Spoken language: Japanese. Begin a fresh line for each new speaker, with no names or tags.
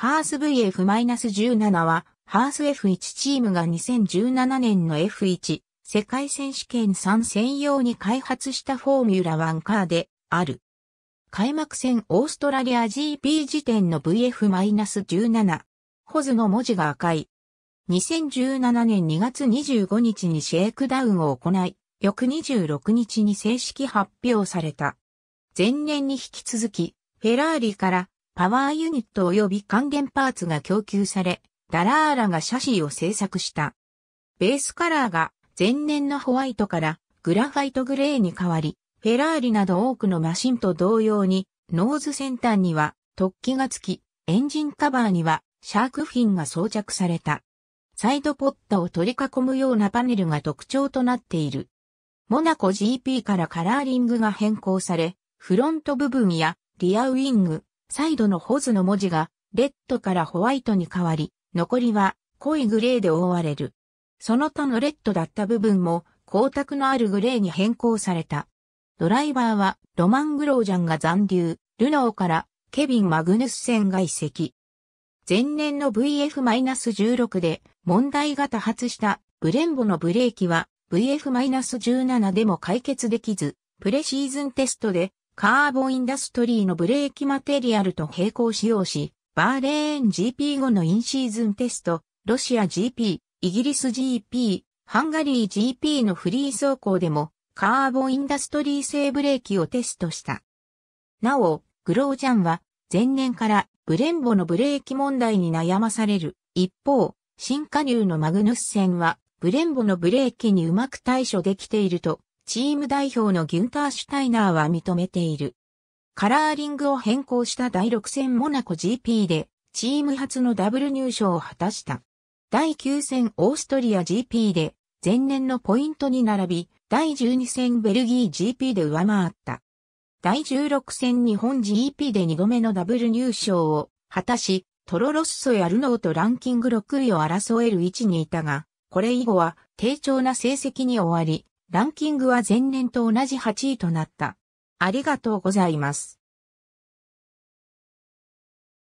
ハース VF-17 は、ハース F1 チームが2017年の F1 世界選手権3専用に開発したフォーミュラ1カーである。開幕戦オーストラリア GP 時点の VF-17。ホズの文字が赤い。2017年2月25日にシェイクダウンを行い、翌26日に正式発表された。前年に引き続き、フェラーリからパワーユニット及び還元パーツが供給され、ダラーラがシャシーを製作した。ベースカラーが前年のホワイトからグラファイトグレーに変わり、フェラーリなど多くのマシンと同様に、ノーズ先端には突起がつき、エンジンカバーにはシャークフィンが装着された。サイドポッタを取り囲むようなパネルが特徴となっている。モナコ GP からカラーリングが変更され、フロント部分やリアウィング、サイドのホズの文字が、レッドからホワイトに変わり、残りは濃いグレーで覆われる。その他のレッドだった部分も光沢のあるグレーに変更された。ドライバーはロマン・グロージャンが残留、ルノーからケビン・マグヌス戦が移籍。前年の VF-16 で問題が多発したブレンボのブレーキは VF-17 でも解決できず、プレシーズンテストでカーボンインダストリーのブレーキマテリアルと並行使用し、バーレーン g p 後のインシーズンテスト、ロシア GP、イギリス GP、ハンガリー GP のフリー走行でも、カーボンインダストリー製ブレーキをテストした。なお、グロージャンは、前年からブレンボのブレーキ問題に悩まされる。一方、新加入のマグヌスセンは、ブレンボのブレーキにうまく対処できているとチーム代表のギュンター・シュタイナーは認めている。カラーリングを変更した第6戦モナコ GP で、チーム初のダブル入賞を果たした。第9戦オーストリア GP で、前年のポイントに並び、第12戦ベルギー GP で上回った。第16戦日本 GP で2度目のダブル入賞を果たし、トロロッソやルノーとランキング6位を争える位置にいたが、これ以後は低調な成績に終わり、ランキングは前年と同じ8位となった。ありがとうございます。